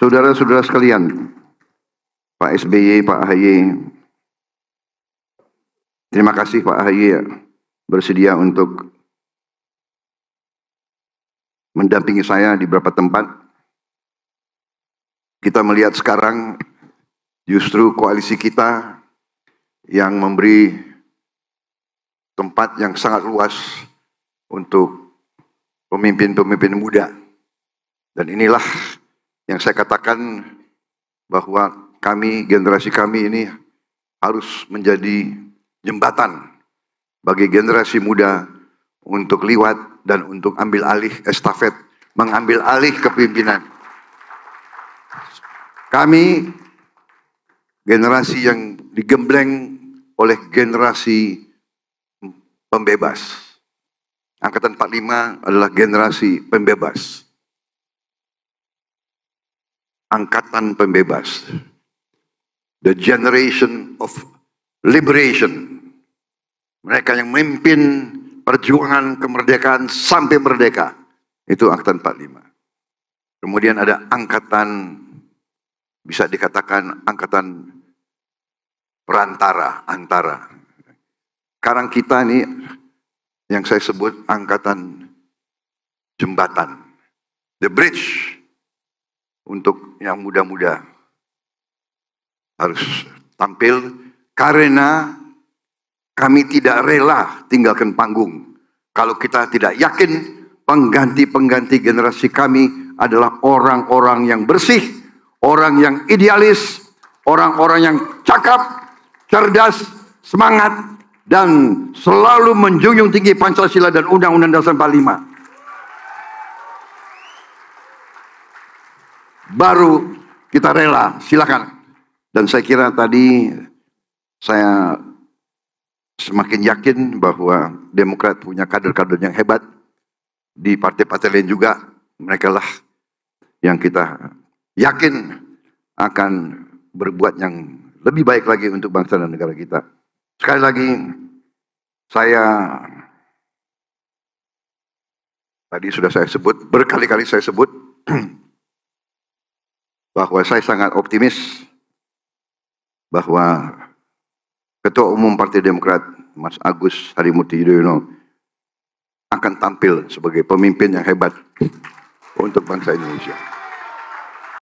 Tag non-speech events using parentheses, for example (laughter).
Saudara-saudara sekalian, Pak SBY, Pak AHY, terima kasih Pak AHY ya, bersedia untuk mendampingi saya di beberapa tempat. Kita melihat sekarang justru koalisi kita yang memberi tempat yang sangat luas untuk pemimpin-pemimpin muda. Dan inilah yang saya katakan bahwa kami, generasi kami ini harus menjadi jembatan bagi generasi muda untuk liwat dan untuk ambil alih estafet, mengambil alih kepimpinan. Kami generasi yang digembleng oleh generasi pembebas. Angkatan 45 adalah generasi pembebas angkatan pembebas. The generation of liberation. Mereka yang memimpin perjuangan kemerdekaan sampai merdeka. Itu angkatan 45. Kemudian ada angkatan bisa dikatakan angkatan perantara, antara. Sekarang kita ini yang saya sebut angkatan jembatan. The bridge untuk yang muda-muda harus tampil karena kami tidak rela tinggalkan panggung kalau kita tidak yakin pengganti-pengganti generasi kami adalah orang-orang yang bersih, orang yang idealis, orang-orang yang cakap, cerdas, semangat dan selalu menjunjung tinggi Pancasila dan Undang-Undang Dasar 45. baru kita rela. Silakan. Dan saya kira tadi saya semakin yakin bahwa Demokrat punya kader-kader yang hebat di partai-partai lain juga. Mereka lah yang kita yakin akan berbuat yang lebih baik lagi untuk bangsa dan negara kita. Sekali lagi, saya tadi sudah saya sebut, berkali-kali saya sebut, (clears throat) bahwa saya sangat optimis bahwa Ketua Umum Partai Demokrat Mas Agus Harimurti Yudhoyono akan tampil sebagai pemimpin yang hebat untuk bangsa Indonesia.